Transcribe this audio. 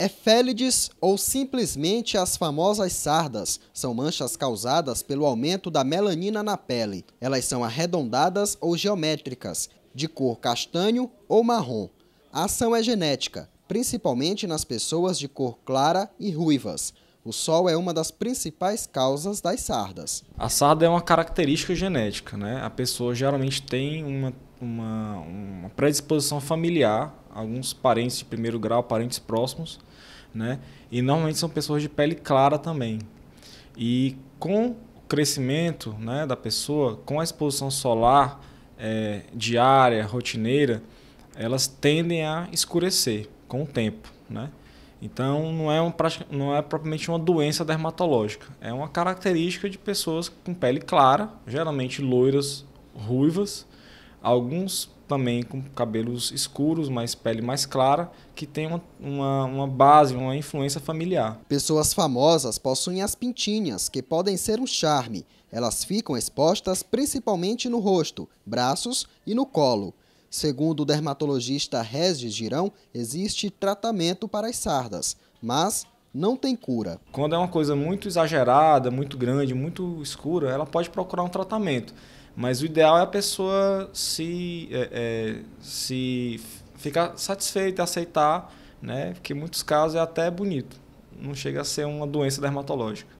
Efélides ou simplesmente as famosas sardas são manchas causadas pelo aumento da melanina na pele. Elas são arredondadas ou geométricas, de cor castanho ou marrom. A ação é genética, principalmente nas pessoas de cor clara e ruivas. O sol é uma das principais causas das sardas. A sarda é uma característica genética, né? A pessoa geralmente tem uma, uma, uma predisposição familiar alguns parentes de primeiro grau, parentes próximos, né? E normalmente são pessoas de pele clara também. E com o crescimento né, da pessoa, com a exposição solar é, diária, rotineira, elas tendem a escurecer com o tempo, né? Então não é, um, não é propriamente uma doença dermatológica, é uma característica de pessoas com pele clara, geralmente loiras, ruivas, alguns também com cabelos escuros, mais pele mais clara, que tem uma, uma, uma, base, uma influência familiar. Pessoas famosas possuem as pintinhas, que podem ser um charme. Elas ficam expostas principalmente no rosto, braços e no colo. Segundo o dermatologista Regis Girão, existe tratamento para as sardas, mas não tem cura. Quando é uma coisa muito exagerada, muito grande, muito escura, ela pode procurar um tratamento. Mas o ideal é a pessoa se, é, é, se ficar satisfeita, aceitar, né? Porque em muitos casos é até bonito. Não chega a ser uma doença dermatológica.